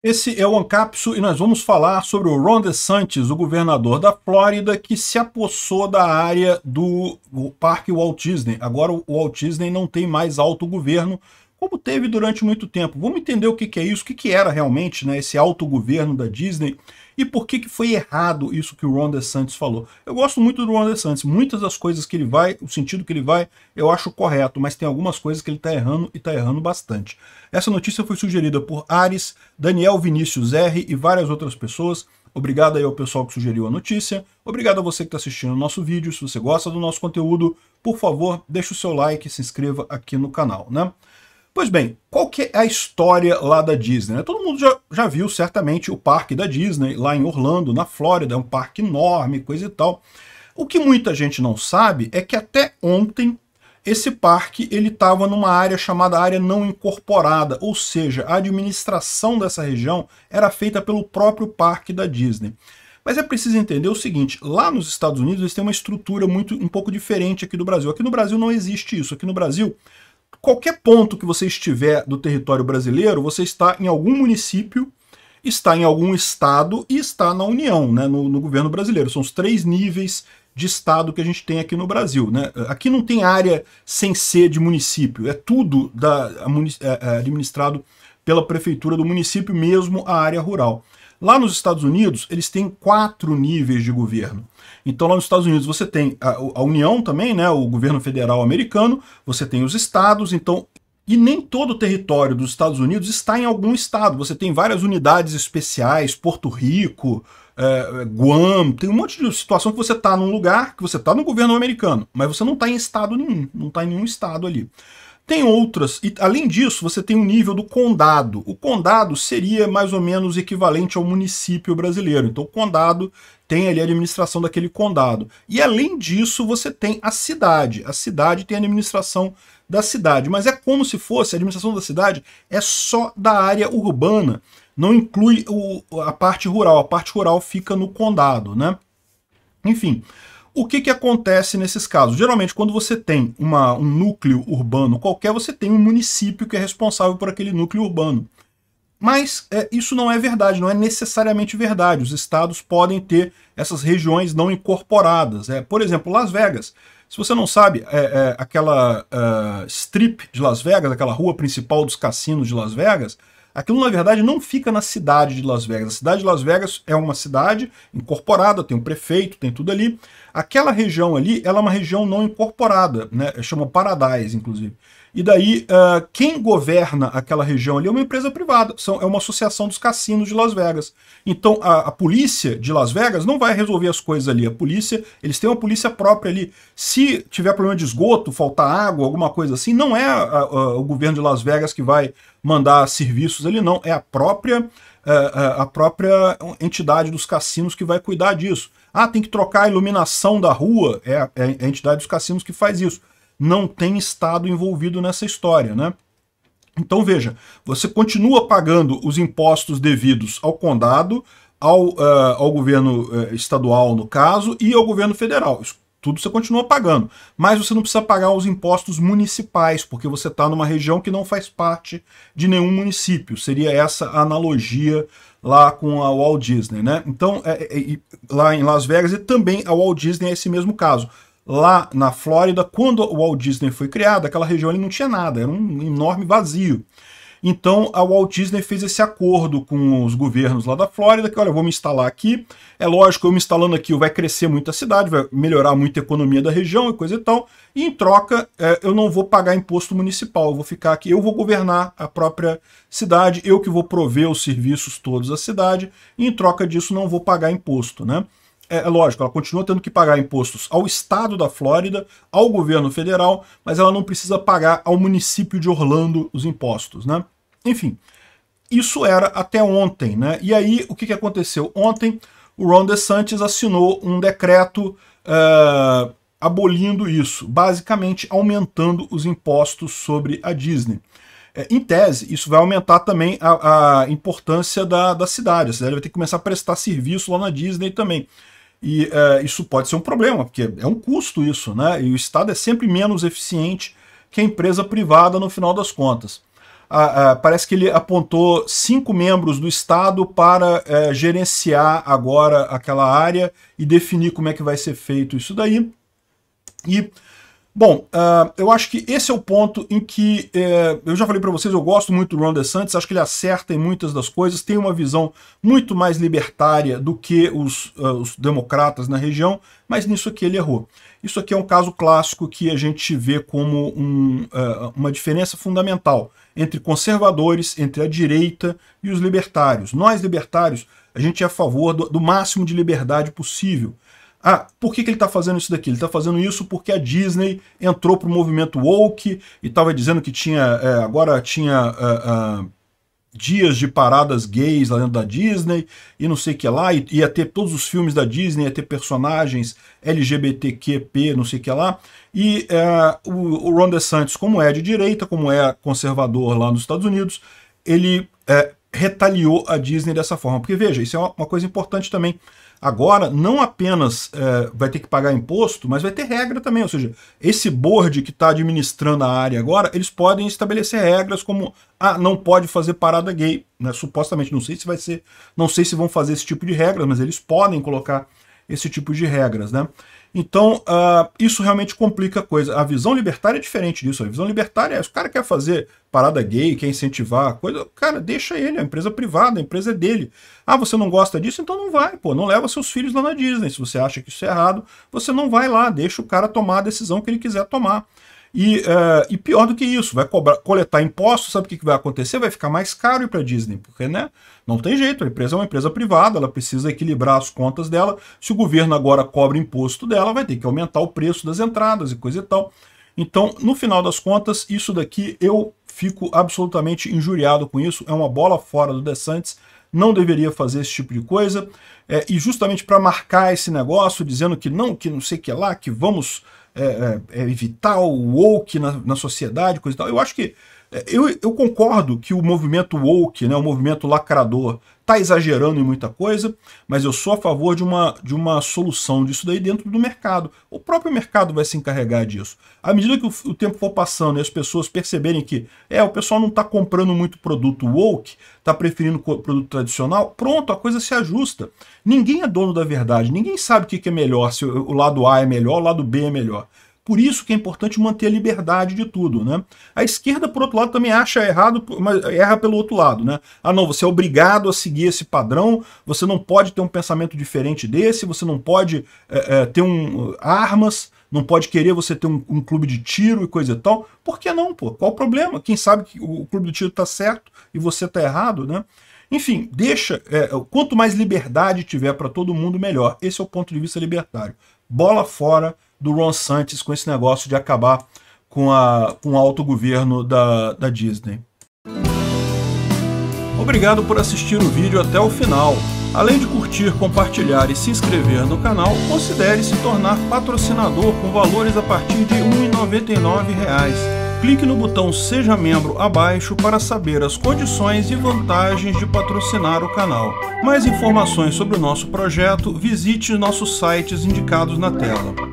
Esse é o Ancapsu e nós vamos falar sobre o Ron DeSantis, o governador da Flórida, que se apossou da área do Parque Walt Disney. Agora o Walt Disney não tem mais autogoverno, como teve durante muito tempo. Vamos entender o que, que é isso, o que, que era realmente né, esse autogoverno da Disney e por que, que foi errado isso que o Ron DeSantis falou. Eu gosto muito do Ron DeSantis, muitas das coisas que ele vai, o sentido que ele vai, eu acho correto, mas tem algumas coisas que ele está errando e está errando bastante. Essa notícia foi sugerida por Ares, Daniel Vinícius R e várias outras pessoas. Obrigado aí ao pessoal que sugeriu a notícia. Obrigado a você que está assistindo o nosso vídeo. Se você gosta do nosso conteúdo, por favor, deixe o seu like e se inscreva aqui no canal, né? Pois bem, qual que é a história lá da Disney? Né? Todo mundo já, já viu certamente o parque da Disney lá em Orlando, na Flórida, é um parque enorme, coisa e tal. O que muita gente não sabe é que até ontem esse parque ele estava numa área chamada área não incorporada, ou seja, a administração dessa região era feita pelo próprio parque da Disney. Mas é preciso entender o seguinte, lá nos Estados Unidos eles têm uma estrutura muito um pouco diferente aqui do Brasil. Aqui no Brasil não existe isso. Aqui no Brasil, qualquer ponto que você estiver do território brasileiro, você está em algum município, está em algum estado e está na União, né, no, no governo brasileiro. São os três níveis de estado que a gente tem aqui no Brasil. Né? Aqui não tem área sem ser de município, é tudo da, é, é, administrado pela prefeitura do município, mesmo a área rural. Lá nos Estados Unidos, eles têm quatro níveis de governo. Então, lá nos Estados Unidos, você tem a, a União também, né, o governo federal americano, você tem os estados, então e nem todo o território dos Estados Unidos está em algum estado. Você tem várias unidades especiais, Porto Rico, é, Guam, tem um monte de situação que você está num lugar, que você está no governo americano, mas você não está em estado nenhum, não está em nenhum estado ali. Tem outras, e além disso, você tem o nível do condado. O condado seria mais ou menos equivalente ao município brasileiro. Então, o condado tem ali a administração daquele condado. E além disso, você tem a cidade. A cidade tem a administração da cidade, mas é como se fosse a administração da cidade é só da área urbana, não inclui o, a parte rural. A parte rural fica no condado, né? Enfim, o que, que acontece nesses casos? Geralmente, quando você tem uma, um núcleo urbano qualquer, você tem um município que é responsável por aquele núcleo urbano. Mas é, isso não é verdade, não é necessariamente verdade. Os estados podem ter essas regiões não incorporadas. É, por exemplo, Las Vegas. Se você não sabe, é, é aquela é, strip de Las Vegas, aquela rua principal dos cassinos de Las Vegas, Aquilo, na verdade, não fica na cidade de Las Vegas. A cidade de Las Vegas é uma cidade incorporada, tem um prefeito, tem tudo ali. Aquela região ali, ela é uma região não incorporada, né? Chama Paradise, inclusive. E daí, uh, quem governa aquela região ali é uma empresa privada, são, é uma associação dos cassinos de Las Vegas. Então, a, a, polícia de Las Vegas não vai resolver as coisas ali. A polícia, eles têm uma polícia própria ali. Se tiver problema de esgoto, faltar água, alguma coisa assim, não é a, a, o governo de Las Vegas que vai mandar serviços ali, não. É a própria, é, é, a própria entidade dos cassinos que vai cuidar disso. Ah, tem que trocar a iluminação da rua, é, é a entidade dos cassinos que faz isso não tem Estado envolvido nessa história, né? Então veja, você continua pagando os impostos devidos ao condado, ao, uh, ao governo uh, estadual, no caso, e ao governo federal. Isso tudo você continua pagando, mas você não precisa pagar os impostos municipais, porque você está numa região que não faz parte de nenhum município. Seria essa a analogia lá com a Walt Disney, né? Então, é, é, lá em Las Vegas e também a Walt Disney é esse mesmo caso lá na Flórida, quando o Walt Disney foi criado, aquela região ali não tinha nada, era um enorme vazio. Então a Walt Disney fez esse acordo com os governos lá da Flórida, que olha, eu vou me instalar aqui. É lógico, eu me instalando aqui vai crescer muito a cidade, vai melhorar muito a economia da região e coisa e tal. E em troca, é, eu não vou pagar imposto municipal, eu vou ficar aqui, eu vou governar a própria cidade, eu que vou prover os serviços todos à cidade, e em troca disso não vou pagar imposto, né? É, é, lógico, ela continua tendo que pagar impostos ao estado da Flórida, ao governo federal, mas ela não precisa pagar ao município de Orlando os impostos, né? Enfim, isso era até ontem, né? E aí, o que, que aconteceu? Ontem, o Ron DeSantis assinou um decreto uh, abolindo isso, basicamente aumentando os impostos sobre a Disney. É, em tese, isso vai aumentar também a, a importância da, da cidade. A cidade vai ter que começar a prestar serviço lá na Disney também. E uh, isso pode ser um problema, porque é um custo isso, né? E o Estado é sempre menos eficiente que a empresa privada no final das contas. Ah, ah, parece que ele apontou cinco membros do Estado para eh, gerenciar agora aquela área e definir como é que vai ser feito isso daí. E Bom, uh, eu acho que esse é o ponto em que uh, eu já falei para vocês, eu gosto muito do Ron DeSantis, acho que ele acerta em muitas das coisas, tem uma visão muito mais libertária do que os, uh, os democratas na região, mas nisso aqui ele errou. Isso aqui é um caso clássico que a gente vê como um, ah, uma diferença fundamental entre conservadores, entre a direita e os libertários. Nós, libertários, a gente é a favor do, do máximo de liberdade possível. Ah, por que, que ele está fazendo isso daqui? Ele está fazendo isso porque a Disney entrou para o movimento woke e estava dizendo que tinha é, agora tinha uh, uh, dias de paradas gays lá dentro da Disney e não sei o que lá, e ia ter todos os filmes da Disney, ia ter personagens LGBTQP, não sei o que lá. E uh, o, o Ron DeSantis, como é de direita, como é conservador lá nos Estados Unidos, ele retaliou a Disney dessa forma. Porque veja, isso é uma, uma coisa importante também. Agora, não apenas é, vai ter que pagar imposto, mas vai ter regra também. Ou seja, esse board que está administrando a área agora, eles podem estabelecer regras como ah, não pode fazer parada gay. Né? Supostamente, não sei se vai ser, não sei se vão fazer esse tipo de regra, mas eles podem colocar esse tipo de regras, né? Então, uh, isso realmente complica a coisa. A visão libertária é diferente disso. A visão libertária é, se o cara quer fazer parada gay, quer incentivar a coisa, cara, deixa ele, é a empresa privada, a empresa é dele. Ah, você não gosta disso? Então não vai, pô, não leva seus filhos lá na Disney. Se você acha que isso é errado, você não vai lá, deixa o cara tomar a decisão que ele quiser tomar. E, uh, e pior do que isso, vai cobrar, coletar impostos, sabe o que, que vai acontecer? Vai ficar mais caro ir para Disney, porque né, não tem jeito, a empresa é uma empresa privada, ela precisa equilibrar as contas dela. Se o governo agora cobra imposto dela, vai ter que aumentar o preço das entradas e coisa e tal. Então, no final das contas, isso daqui eu fico absolutamente injuriado com isso, é uma bola fora do DeSantis, não deveria fazer esse tipo de coisa, é, e justamente para marcar esse negócio, dizendo que não, que não sei que lá, que vamos é, é, é, evitar o woke na, na sociedade, coisa e tal. Eu acho que é, eu, eu concordo que o movimento woke, né, o movimento lacrador, está exagerando em muita coisa, mas eu sou a favor de uma, de uma solução disso daí dentro do mercado. O próprio mercado vai se encarregar disso. À medida que o, o tempo for passando e as pessoas perceberem que é, o pessoal não está comprando muito produto woke, está preferindo produto tradicional, pronto, a coisa se ajusta. Ninguém é dono da verdade, ninguém sabe o que, que é melhor, se o, o lado A é melhor, o lado B é melhor. Por isso que é importante manter a liberdade de tudo. Né? A esquerda, por outro lado, também acha errado, mas erra pelo outro lado. Né? Ah, não, você é obrigado a seguir esse padrão, você não pode ter um pensamento diferente desse, você não pode é, é, ter um, eh, armas, não pode querer você ter um, um, clube de tiro e coisa e tal. Por que não, pô? Qual o problema? Quem sabe que o clube de tiro está certo e você está errado, né? Enfim, deixa. É, quanto mais liberdade tiver para todo mundo, melhor. Esse é o ponto de vista libertário. Bola fora do Ron Santos com esse negócio de acabar com, a, com o autogoverno da, da Disney. Obrigado por assistir o vídeo até o final. Além de curtir, compartilhar e se inscrever no canal, considere se tornar patrocinador com valores a partir de R$ 1,99 clique no botão Seja Membro abaixo para saber as condições e vantagens de patrocinar o canal. Mais informações sobre o nosso projeto, visite nossos sites indicados na tela.